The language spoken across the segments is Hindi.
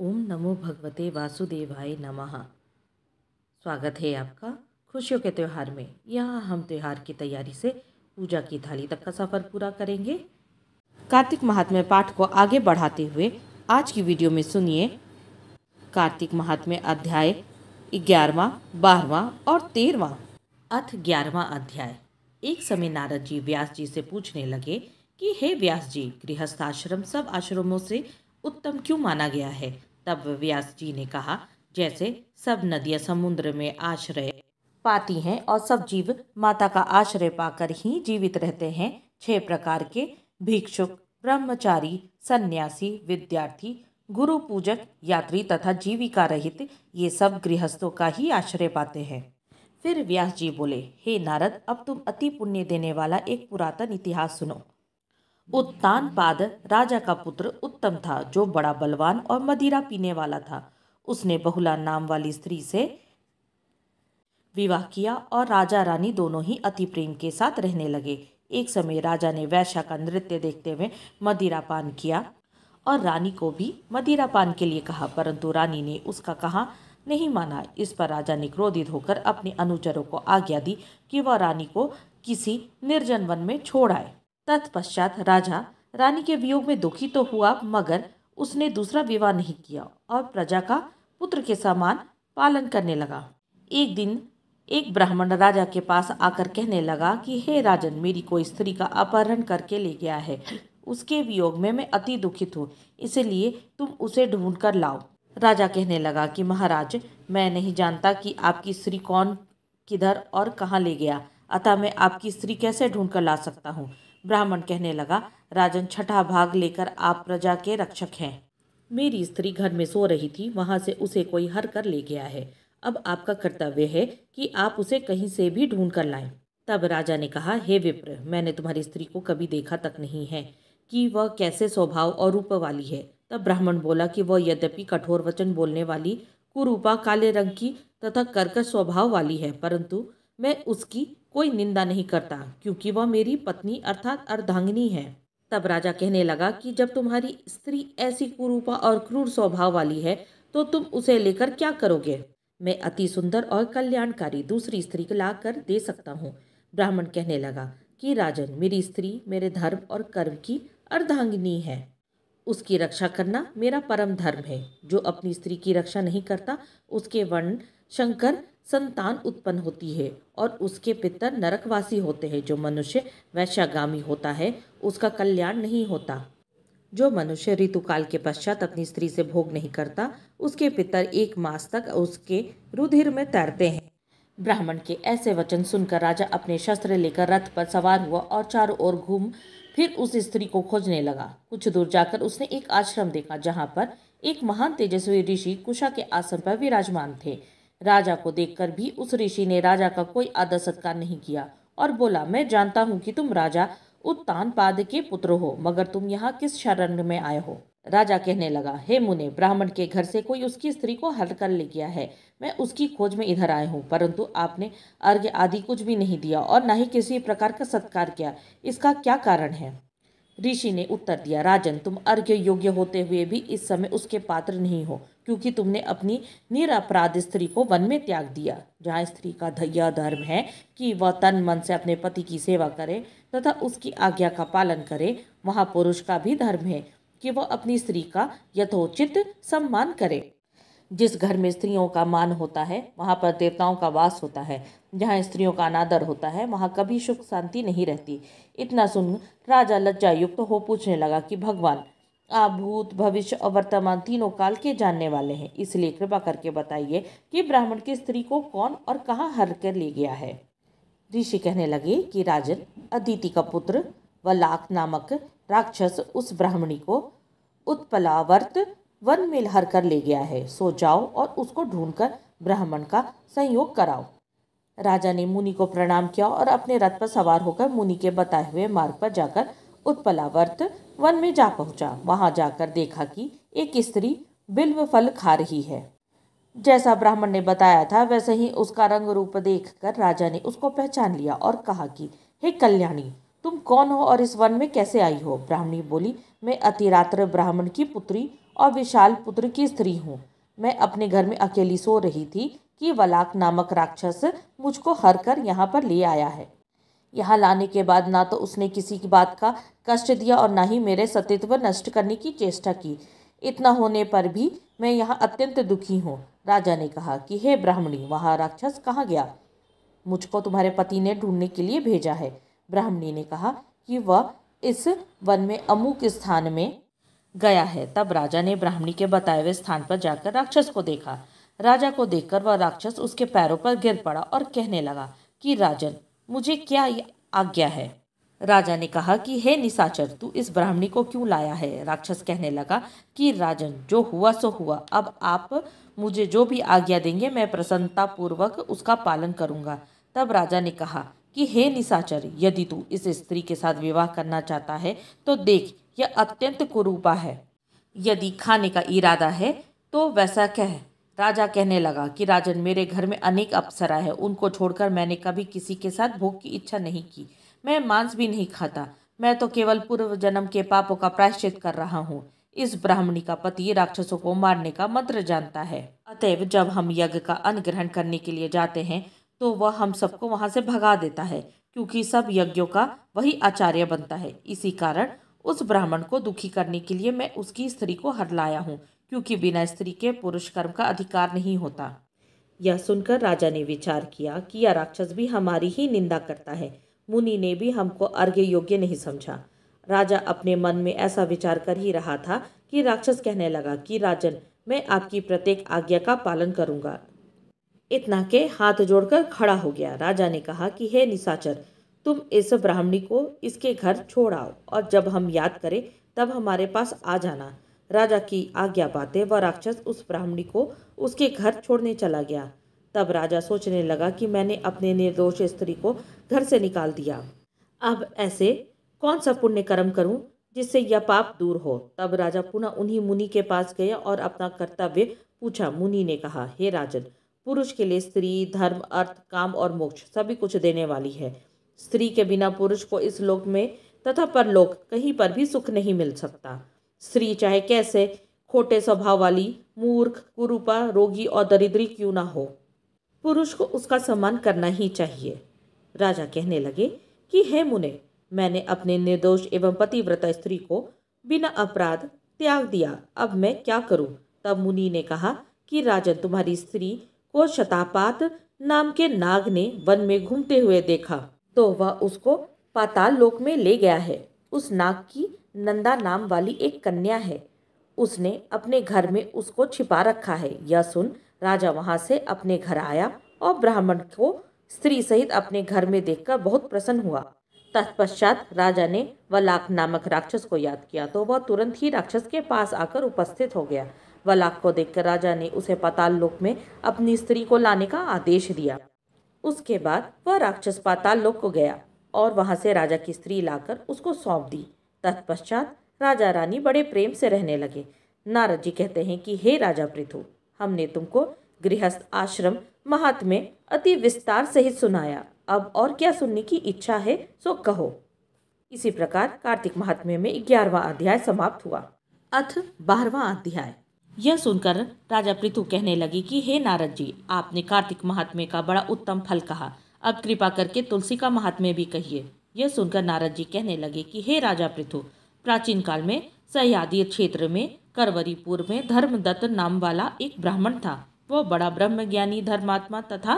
ओम नमो भगवते वासुदेवाय नमः स्वागत है आपका खुशियों के त्यौहार में यहाँ हम त्यौहार की तैयारी से पूजा की थाली तक का सफ़र पूरा करेंगे कार्तिक महात्म्य पाठ को आगे बढ़ाते हुए आज की वीडियो में सुनिए कार्तिक महात्म्य अध्याय ग्यारहवा बारहवा और तेरहवा अथ ग्यारहवा अध्याय एक समय नारद जी व्यास जी से पूछने लगे कि हे व्यास जी गृहस्थ आश्रम सब आश्रमों से उत्तम क्यों माना गया है तब व्यास जी ने कहा जैसे सब नदियाँ समुद्र में आश्रय पाती हैं और सब जीव माता का आश्रय पाकर ही जीवित रहते हैं छह प्रकार के भिक्षुक ब्रह्मचारी सन्यासी विद्यार्थी गुरु पूजक यात्री तथा जीविका रहित ये सब गृहस्थों का ही आश्रय पाते हैं फिर व्यास जी बोले हे नारद अब तुम अति पुण्य देने वाला एक पुरातन इतिहास सुनो उत्तान पाद राजा का पुत्र उत्तम था जो बड़ा बलवान और मदिरा पीने वाला था उसने बहुला नाम वाली स्त्री से विवाह किया और राजा रानी दोनों ही अति प्रेम के साथ रहने लगे एक समय राजा ने वैशा का नृत्य देखते हुए मदिरा पान किया और रानी को भी मदिरा पान के लिए कहा परंतु रानी ने उसका कहा नहीं माना इस पर राजा ने क्रोधित होकर अपने अनुचरों को आज्ञा दी कि वह रानी को किसी निर्जन वन में छोड़ आए तत्पश्चात राजा रानी के वियोग में दुखी तो हुआ मगर उसने दूसरा विवाह नहीं किया और प्रजा का पुत्र के समान पालन करने लगा एक दिन एक ब्राह्मण राजा के पास आकर कहने लगा कि हे राजन मेरी कोई स्त्री का अपहरण करके ले गया है उसके वियोग में मैं अति दुखित हूँ इसलिए तुम उसे ढूंढ कर लाओ राजा कहने लगा कि महाराज मैं नहीं जानता कि आपकी स्त्री कौन किधर और कहाँ ले गया अतः मैं आपकी स्त्री कैसे ढूंढ कर ला सकता हूँ ब्राह्मण कहने लगा राजन छठा भाग लेकर आप प्रजा के रक्षक हैं मेरी स्त्री घर में सो रही थी वहाँ से उसे कोई हर कर ले गया है अब आपका कर्तव्य है कि आप उसे कहीं से भी ढूंढ कर लाएं तब राजा ने कहा हे विप्र मैंने तुम्हारी स्त्री को कभी देखा तक नहीं है कि वह कैसे स्वभाव और रूप वाली है तब ब्राह्मण बोला कि वह यद्यपि कठोर वचन बोलने वाली कुरूपा काले रंग की तथा कर्कश स्वभाव वाली है परंतु मैं उसकी कोई निंदा नहीं करता क्योंकि वह मेरी पत्नी अर्थात अर्धांगिनी है तब राजा कहने लगा कि जब तुम्हारी स्त्री ऐसी कुरूपा और क्रूर स्वभाव वाली है तो तुम उसे लेकर क्या करोगे मैं अति सुंदर और कल्याणकारी दूसरी स्त्री को ला कर दे सकता हूँ ब्राह्मण कहने लगा कि राजन मेरी स्त्री मेरे धर्म और कर्म की अर्धांगिनी है उसकी रक्षा करना मेरा परम धर्म है जो अपनी स्त्री की रक्षा नहीं करता उसके वर्ण शंकर संतान उत्पन्न होती है और उसके पितर नरकवासी होते हैं जो मनुष्य वैश्यागामी होता है उसका कल्याण नहीं होता जो मनुष्य ऋतुकाल के पश्चात अपनी स्त्री से भोग नहीं करता उसके पितर एक मास तक उसके रुधिर में तैरते हैं ब्राह्मण के ऐसे वचन सुनकर राजा अपने शस्त्र लेकर रथ पर सवार हुआ और चारों ओर घूम फिर उस स्त्री को खोजने लगा कुछ दूर जाकर उसने एक आश्रम देखा जहाँ पर एक महान तेजस्वी ऋषि कुशा के आसन पर विराजमान थे राजा को देखकर भी उस ऋषि ने राजा का कोई आदर सत्कार नहीं किया और बोला मैं जानता हूँ कि तुम राजा उत्तान पाद के पुत्र हो मगर तुम यहाँ किस शरण में आए हो राजा कहने लगा हे मुने ब्राह्मण के घर से कोई उसकी स्त्री को हर कर ले गया है मैं उसकी खोज में इधर आया हूँ परंतु आपने अर्घ्य आदि कुछ भी नहीं दिया और न ही किसी प्रकार का सत्कार किया इसका क्या कारण है ऋषि ने उत्तर दिया राजन तुम अर्घ्य योग्य होते हुए भी इस समय उसके पात्र नहीं हो क्योंकि तुमने अपनी निरअपराध स्त्री को वन में त्याग दिया जहाँ स्त्री का यह धर्म है कि वह तन मन से अपने पति की सेवा करे तथा उसकी आज्ञा का पालन करे वहाँ पुरुष का भी धर्म है कि वह अपनी स्त्री का यथोचित सम्मान करे जिस घर में स्त्रियों का मान होता है वहाँ पर देवताओं का वास होता है जहाँ स्त्रियों का अनादर होता है वहाँ कभी सुख शांति नहीं रहती इतना सुन राजा लज्जायुक्त तो हो पूछने लगा कि भगवान आप भूत भविष्य और वर्तमान तीनों काल के जानने वाले हैं इसलिए कृपा करके बताइए कि ब्राह्मण की स्त्री को कौन और कहाँ हर कर ले गया है ऋषि कहने लगे कि राजन अदिति का पुत्र लाख नामक राक्षस उस ब्राह्मणी को उत्पलावर्त वन में हर कर ले गया है सो जाओ और उसको ढूंढकर ब्राह्मण का संयोग कराओ राजा ने मुनि को प्रणाम किया और अपने रथ पर सवार होकर मुनि के बताए हुए मार्ग पर जाकर उत्पलावर्त वन में जा पहुंचा वहां जाकर देखा कि एक स्त्री बिल्व फल खा रही है जैसा ब्राह्मण ने बताया था वैसे ही उसका रंग रूप देखकर राजा ने उसको पहचान लिया और कहा कि हे कल्याणी तुम कौन हो और इस वन में कैसे आई हो ब्राह्मणी बोली मैं अतिरात्र ब्राह्मण की पुत्री और विशाल पुत्र की स्त्री हूँ मैं अपने घर में अकेली सो रही थी कि वलाक नामक राक्षस मुझको हर कर यहाँ पर ले आया है यहाँ लाने के बाद ना तो उसने किसी की बात का कष्ट दिया और ना ही मेरे सतीत्व नष्ट करने की चेष्टा की इतना होने पर भी मैं यहाँ अत्यंत दुखी हूँ राजा ने कहा कि हे ब्राह्मणी वहाँ राक्षस कहाँ गया मुझको तुम्हारे पति ने ढूंढने के लिए भेजा है ब्राह्मणी ने कहा कि वह इस वन में अमुक स्थान में गया है तब राजा ने ब्राह्मणी के बताए हुए स्थान पर जाकर राक्षस को देखा राजा को देखकर वह राक्षस उसके पैरों पर गिर पड़ा और कहने लगा कि राजन मुझे क्या आज्ञा है राजा ने कहा कि हे निसाचर तू इस ब्राह्मणी को क्यों लाया है राक्षस कहने लगा कि राजन जो हुआ सो हुआ अब आप मुझे जो भी आज्ञा देंगे मैं प्रसन्नतापूर्वक उसका पालन करूंगा तब राजा ने कहा कि हे निसाचर यदि तू इस स्त्री के साथ विवाह करना चाहता है तो देख यह अत्यंत कुरूपा है यदि खाने का इरादा है तो वैसा कह राजा कहने लगा कि राजन मेरे घर में अनेक अप्सरा है उनको छोड़कर मैंने कभी किसी के साथ भोग की इच्छा नहीं की मैं मांस भी नहीं खाता मैं तो केवल पूर्व जन्म के पापों का प्रायश्चित कर रहा हूँ इस ब्राह्मणी का पति राक्षसों को मारने का मंत्र जानता है अतएव जब हम यज्ञ का अन्न ग्रहण करने के लिए जाते हैं तो वह हम सबको वहाँ से भगा देता है क्योंकि सब यज्ञों का वही आचार्य बनता है इसी कारण उस ब्राह्मण को दुखी करने के लिए मैं उसकी स्त्री को हरलाया हूँ क्योंकि बिना स्त्री के पुरुष कर्म का अधिकार नहीं होता यह सुनकर राजा ने विचार किया कि यह राक्षस भी हमारी ही निंदा करता है मुनि ने भी हमको अर्घ्य योग्य नहीं समझा राजा अपने मन में ऐसा विचार कर ही रहा था कि राक्षस कहने लगा कि राजन मैं आपकी प्रत्येक आज्ञा का पालन करूंगा इतना के हाथ जोड़कर खड़ा हो गया राजा ने कहा कि हे निशाचर तुम इस ब्राह्मणी को इसके घर छोड़ आओ और जब हम याद करें तब हमारे पास आ जाना राजा की आज्ञा पाते व राक्षस उस ब्राह्मणी को उसके घर छोड़ने चला गया तब राजा सोचने लगा कि मैंने अपने निर्दोष स्त्री को घर से निकाल दिया अब ऐसे कौन सा पुण्य कर्म करूं जिससे यह पाप दूर हो तब राजा पुनः उन्हीं मुनि के पास गया और अपना कर्तव्य पूछा मुनि ने कहा हे राजन पुरुष के लिए स्त्री धर्म अर्थ काम और मोक्ष सभी कुछ देने वाली है स्त्री के बिना पुरुष को इस लोक में तथा परलोक कहीं पर भी सुख नहीं मिल सकता स्त्री चाहे कैसे खोटे स्वभाव वाली मूर्ख कुरूपा रोगी और दरिद्री क्यों ना हो पुरुष को उसका सम्मान करना ही चाहिए राजा कहने लगे कि हे मुने मैंने अपने निर्दोष एवं पतिव्रता स्त्री को बिना अपराध त्याग दिया अब मैं क्या करूं? तब मुनि ने कहा कि राजन तुम्हारी स्त्री को शतापात नाम के नाग ने वन में घूमते हुए देखा तो वह उसको पाताल लोक में ले गया है उस नाग की नंदा नाम वाली एक कन्या है उसने अपने घर में उसको छिपा रखा है यह सुन राजा वहाँ से अपने घर आया और ब्राह्मण को स्त्री सहित अपने घर में देखकर बहुत प्रसन्न हुआ तत्पश्चात राजा ने वलाक नामक राक्षस को याद किया तो वह तुरंत ही राक्षस के पास आकर उपस्थित हो गया वलाक को देखकर राजा ने उसे पाताल लोक में अपनी स्त्री को लाने का आदेश दिया उसके बाद वह राक्षस पाताल लोक को गया और वहाँ से राजा की स्त्री लाकर उसको सौंप दी तत्पश्चात राजा रानी बड़े प्रेम से रहने लगे नारद जी कहते हैं कि हे राजा पृथु हमने तुमको गृहस्थ आश्रम महात्म्य अति विस्तार सहित सुनाया अब और क्या सुनने की इच्छा है सो कहो इसी प्रकार कार्तिक महात्म्य में ग्यारहवा अध्याय समाप्त हुआ अथ बारवा अध्याय यह सुनकर राजा पृथु कहने लगी कि हे नारद जी आपने कार्तिक महात्म्य का बड़ा उत्तम फल कहा अब कृपा करके तुलसी का महात्म्य भी कहिए यह सुनकर नारद जी कहने लगे कि हे राजा पृथु प्राचीन काल में सह्यादी क्षेत्र में करवरीपुर में धर्मदत्त नाम वाला एक ब्राह्मण था वह बड़ा ब्रह्मज्ञानी धर्मात्मा तथा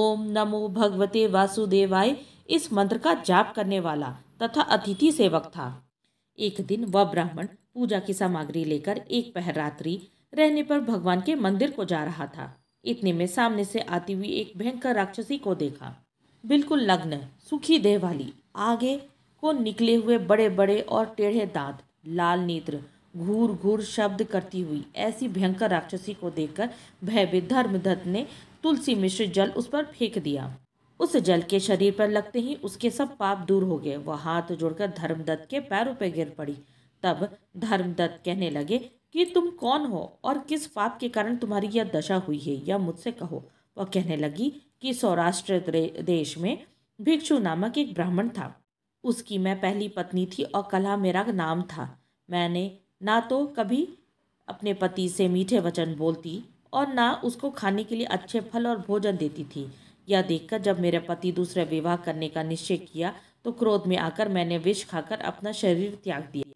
ओम नमो भगवते वासुदेवाय इस मंत्र का जाप करने वाला तथा अतिथि सेवक था एक दिन वह ब्राह्मण पूजा की सामग्री लेकर एक पहर रात्रि रहने पर भगवान के मंदिर को जा रहा था इतने में सामने से आती हुई एक भयंकर राक्षसी को देखा बिल्कुल लग्न सुखी देह वाली आगे को निकले हुए बड़े बड़े और टेढ़े दांत लाल नेत्र घूर घूर शब्द करती हुई ऐसी भयंकर राक्षसी को देखकर भयभीत धर्मदत्त ने तुलसी मिश्र जल उस पर फेंक दिया उस जल के शरीर पर लगते ही उसके सब पाप दूर हो गए वह हाथ जोड़कर धर्मदत्त के पैरों पर गिर पड़ी तब धर्मदत्त कहने लगे कि तुम कौन हो और किस पाप के कारण तुम्हारी यह दशा हुई है यह मुझसे कहो वह कहने लगी कि सौराष्ट्र देश में भिक्षु नामक एक ब्राह्मण था उसकी मैं पहली पत्नी थी और कला मेरा नाम था मैंने ना तो कभी अपने पति से मीठे वचन बोलती और ना उसको खाने के लिए अच्छे फल और भोजन देती थी यह देखकर जब मेरा पति दूसरा विवाह करने का निश्चय किया तो क्रोध में आकर मैंने विष खाकर अपना शरीर त्याग दिया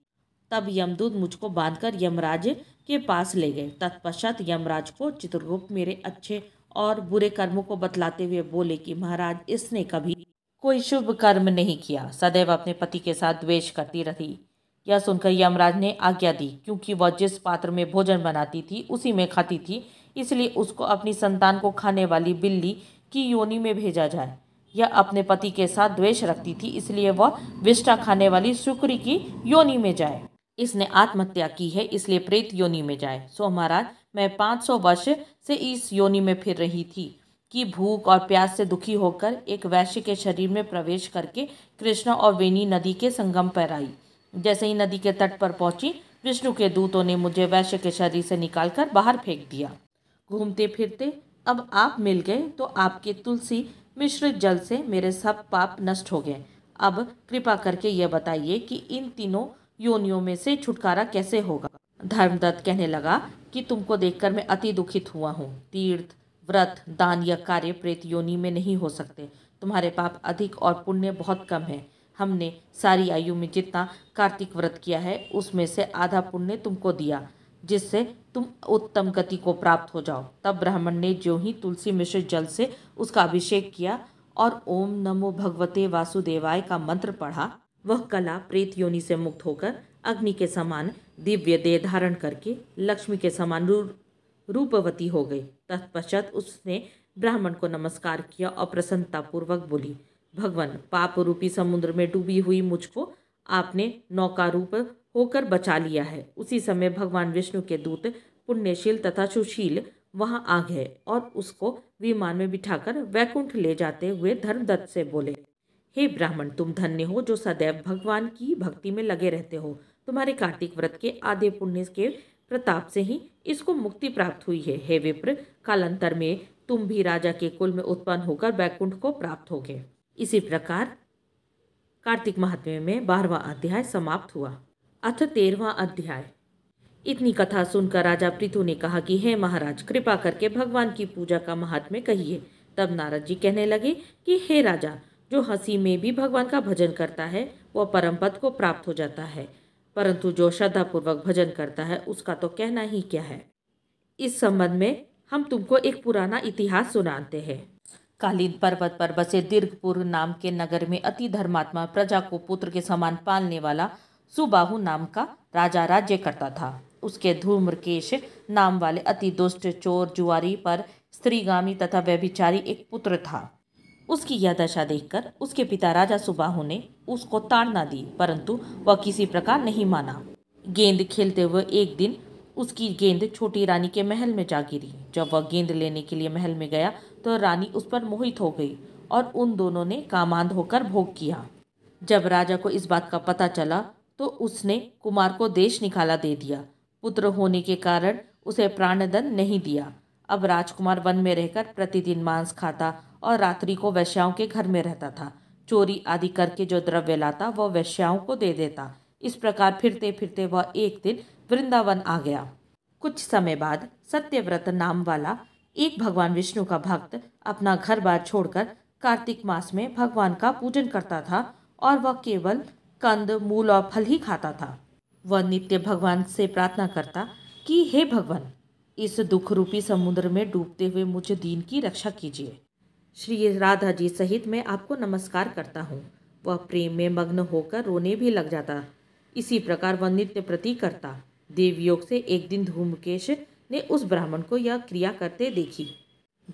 तब यमदूत मुझको बांधकर यमराज के पास ले गए तत्पश्चात यमराज को चित्रगुप्त मेरे अच्छे और बुरे कर्मों को बतलाते हुए बोले कि महाराज इसने कभी कोई शुभ कर्म नहीं किया सदैव अपने पति के साथ द्वेष करती रही यह सुनकर यमराज ने आज्ञा दी क्योंकि वह जिस पात्र में भोजन बनाती थी उसी में खाती थी इसलिए उसको अपनी संतान को खाने वाली बिल्ली की योनि में भेजा जाए यह अपने पति के साथ द्वेष रखती थी इसलिए वह विष्टा खाने वाली शुक्र की योनि में जाए इसने आत्महत्या की है इसलिए प्रेत योनि में जाए सो महाराज मैं 500 वर्ष से इस योनि में फिर रही थी कि भूख और प्यास से दुखी होकर एक वैश्य के शरीर में प्रवेश करके कृष्ण और वेनी नदी के संगम पर आई जैसे ही नदी के तट पर पहुंची विष्णु के दूतों ने मुझे वैश्य के शरीर से निकालकर बाहर फेंक दिया घूमते फिरते अब आप मिल गए तो आपके तुलसी मिश्रित जल से मेरे सब पाप नष्ट हो गए अब कृपा करके ये बताइए कि इन तीनों योनियों में से छुटकारा कैसे होगा धर्मदत्त कहने लगा कि तुमको देखकर मैं अति दुखित हुआ हूँ तीर्थ व्रत दान या कार्य प्रेत योनि में नहीं हो सकते तुम्हारे पाप अधिक और पुण्य बहुत कम है हमने सारी आयु में जितना कार्तिक व्रत किया है उसमें से आधा पुण्य तुमको दिया जिससे तुम उत्तम गति को प्राप्त हो जाओ तब ब्राह्मण ने जो ही तुलसी मिश्रित जल से उसका अभिषेक किया और ओम नमो भगवते वासुदेवाय का मंत्र पढ़ा वह कला प्रेत योनि से मुक्त होकर अग्नि के समान दिव्य देह धारण करके लक्ष्मी के समान रूपवती हो गई तत्पश्चात उसने ब्राह्मण को नमस्कार किया और प्रसन्नतापूर्वक बोली भगवान पाप रूपी समुद्र में डूबी हुई मुझको आपने नौका रूप होकर बचा लिया है उसी समय भगवान विष्णु के दूत पुण्यशील तथा सुशील वहाँ आ गए और उसको विमान में बिठाकर वैकुंठ ले जाते हुए धर्मदत्त से बोले हे ब्राह्मण तुम धन्य हो जो सदैव भगवान की भक्ति में लगे रहते हो तुम्हारे कार्तिक व्रत के आधे पुण्य के प्रताप से ही इसको मुक्ति प्राप्त हुई है हे विप्र कालांतर में तुम भी राजा के कुल में उत्पन्न होकर बैकुंठ को प्राप्त हो गए इसी प्रकार कार्तिक महात्म्य में बारहवा अध्याय समाप्त हुआ अथ तेरहवा अध्याय इतनी कथा सुनकर राजा पृथु ने कहा कि हे महाराज कृपा करके भगवान की पूजा का महात्म्य कहिए तब नारद जी कहने लगे कि हे राजा जो हंसी में भी भगवान का भजन करता है वह परम पद को प्राप्त हो जाता है परंतु जो श्रद्धापूर्वक भजन करता है उसका तो कहना ही क्या है इस संबंध में हम तुमको एक पुराना इतिहास सुनाते हैं कालीन पर्वत पर बसे दीर्घपुर नाम के नगर में अति धर्मात्मा प्रजा को पुत्र के समान पालने वाला सुबाहु नाम का राजा राज्य करता था उसके धूम्रकेश नाम वाले अति दुष्ट चोर जुआरी पर स्त्रीगामी तथा व्यभिचारी एक पुत्र था उसकी यह दशा देखकर उसके पिता राजा सुबाहु ने उसको ताड़ना दी परंतु वह किसी प्रकार नहीं माना गेंद खेलते हुए एक दिन उसकी गेंद छोटी रानी के महल में जा गिरी जब वह गेंद लेने के लिए महल में गया तो रानी उस पर मोहित हो गई और उन दोनों ने कामांध होकर भोग किया जब राजा को इस बात का पता चला तो उसने कुमार को देश निकाला दे दिया पुत्र होने के कारण उसे प्राणदंड नहीं दिया अब राजकुमार वन में रहकर प्रतिदिन मांस खाता और रात्रि को वैश्याओं के घर में रहता था चोरी आदि करके जो द्रव्य लाता वह वैश्याओं को दे देता इस प्रकार फिरते फिरते वह एक दिन वृंदावन आ गया कुछ समय बाद सत्यव्रत नाम वाला एक भगवान विष्णु का भक्त अपना घर बार छोड़कर कार्तिक मास में भगवान का पूजन करता था और वह केवल कंद मूल और फल ही खाता था वह नित्य भगवान से प्रार्थना करता कि हे भगवान इस दुख रूपी समुद्र में डूबते हुए मुझे दीन की रक्षा कीजिए श्री राधा जी सहित मैं आपको नमस्कार करता हूँ वह प्रेम में मग्न होकर रोने भी लग जाता इसी प्रकार वह नित्य प्रति करता देवयोग से एक दिन धूमकेश ने उस ब्राह्मण को यह क्रिया करते देखी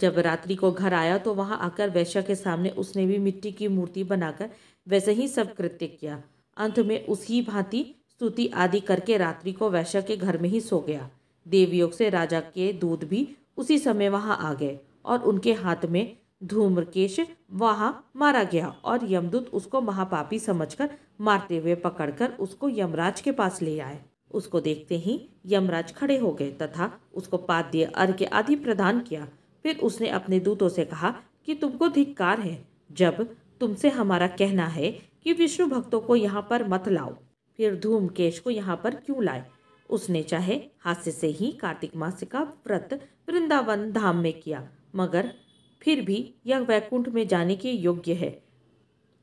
जब रात्रि को घर आया तो वहाँ आकर वैश्य के सामने उसने भी मिट्टी की मूर्ति बनाकर वैसे ही सब कृत्य किया अंत में उसी भांति स्तुति आदि करके रात्रि को वैश्य के घर में ही सो गया देवयोग से राजा के दूध भी उसी समय वहाँ आ गए और उनके हाथ में धूम्रकेश वहाँ मारा गया और यमदूत उसको महापापी समझकर मारते हुए पकड़कर उसको यमराज के पास ले आए उसको देखते ही यमराज खड़े हो गए तथा उसको पाद्य अर्घ्य आदि प्रदान किया फिर उसने अपने दूतों से कहा कि तुमको धिक्कार है जब तुमसे हमारा कहना है कि विष्णु भक्तों को यहाँ पर मत लाओ फिर धूमकेश को यहाँ पर क्यों लाए उसने चाहे हास्य से ही कार्तिक मास का व्रत वृंदावन धाम में किया मगर फिर भी यह वैकुंठ में जाने के योग्य है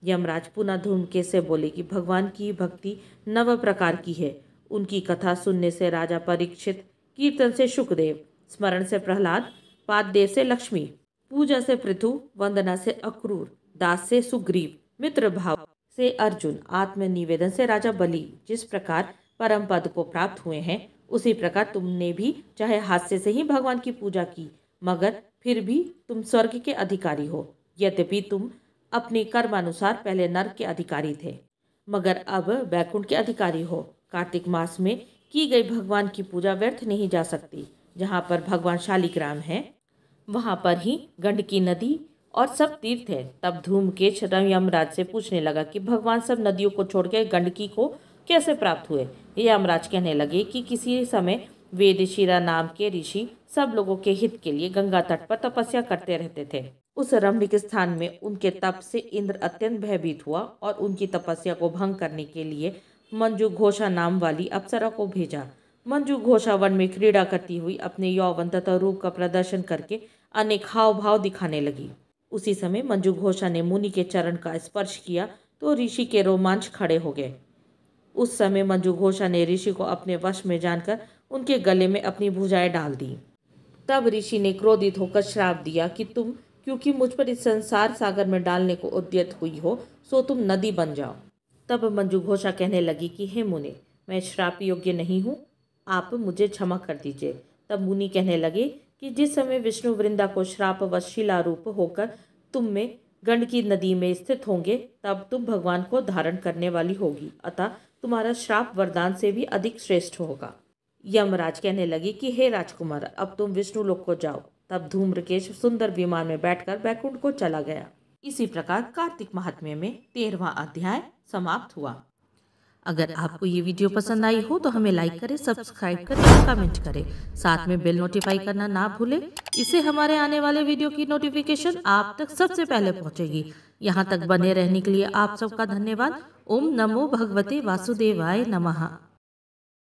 यमराज पुनः धूमके से बोले कि भगवान की भक्ति नव प्रकार की है उनकी कथा सुनने से राजा परीक्षित कीर्तन से सुखदेव स्मरण से प्रहलाद पाददेव से लक्ष्मी पूजा से पृथु वंदना से अक्रूर दास से सुग्रीव मित्र भाव से अर्जुन आत्मनिवेदन से राजा बलि जिस प्रकार परम पद को प्राप्त हुए हैं उसी प्रकार तुमने भी चाहे हास्य से ही भगवान की पूजा की मगर फिर भी तुम स्वर्ग के अधिकारी हो यद्यपि तुम अपने कर्मानुसार पहले नर्क के अधिकारी थे मगर अब बैकुंठ के अधिकारी हो कार्तिक मास में की गई भगवान की पूजा व्यर्थ नहीं जा सकती जहाँ पर भगवान शालिग्राम है वहाँ पर ही गंडकी नदी और सब तीर्थ है तब धूम धूमकेश यमराज से पूछने लगा कि भगवान सब नदियों को छोड़कर गंडकी को कैसे प्राप्त हुए यमराज कहने लगे कि किसी समय वेदशीरा नाम के ऋषि सब लोगों के हित के लिए गंगा तट पर तपस्या करते रहते थे उस रमणीक स्थान में उनके तप से इंद्र अत्यंत भयभीत हुआ और उनकी तपस्या को भंग करने के लिए मंजू घोषा नाम वाली अप्सरा को भेजा मंजू घोषा वन में क्रीड़ा करती हुई अपने यौवन तथा रूप का प्रदर्शन करके अनेक हाव भाव दिखाने लगी उसी समय मंजू घोषा ने मुनि के चरण का स्पर्श किया तो ऋषि के रोमांच खड़े हो गए उस समय मंजू घोषा ने ऋषि को अपने वश में जानकर उनके गले में अपनी भुजाएं डाल दी तब ऋषि ने क्रोधित होकर श्राप दिया कि तुम क्योंकि मुझ पर इस संसार सागर में डालने को उद्यत हुई हो सो तुम नदी बन जाओ तब मंजू घोषा कहने लगी कि हे मुने मैं श्राप योग्य नहीं हूँ आप मुझे क्षमा कर दीजिए तब मुनि कहने लगे कि जिस समय विष्णु वृंदा को श्राप व शिला रूप होकर तुम में गंडकी नदी में स्थित होंगे तब तुम भगवान को धारण करने वाली होगी अतः तुम्हारा श्राप वरदान से भी अधिक श्रेष्ठ होगा यमराज कहने लगी कि हे राजकुमार अब तुम विष्णु लोक को जाओ तब धूम्रकेश सुंदर विमान में बैठकर बैकुंठ को चला गया इसी प्रकार कार्तिक महात्म्य में तेरहवा अध्याय समाप्त हुआ अगर आपको ये वीडियो पसंद आई हो तो हमें लाइक करें सब्सक्राइब करें और कमेंट करें साथ में बेल नोटिफाई करना ना भूलें इसे हमारे आने वाले वीडियो की नोटिफिकेशन आप तक सबसे पहले पहुंचेगी यहाँ तक बने रहने के लिए आप सबका धन्यवाद ओम नमो भगवते वासुदेवाय नमः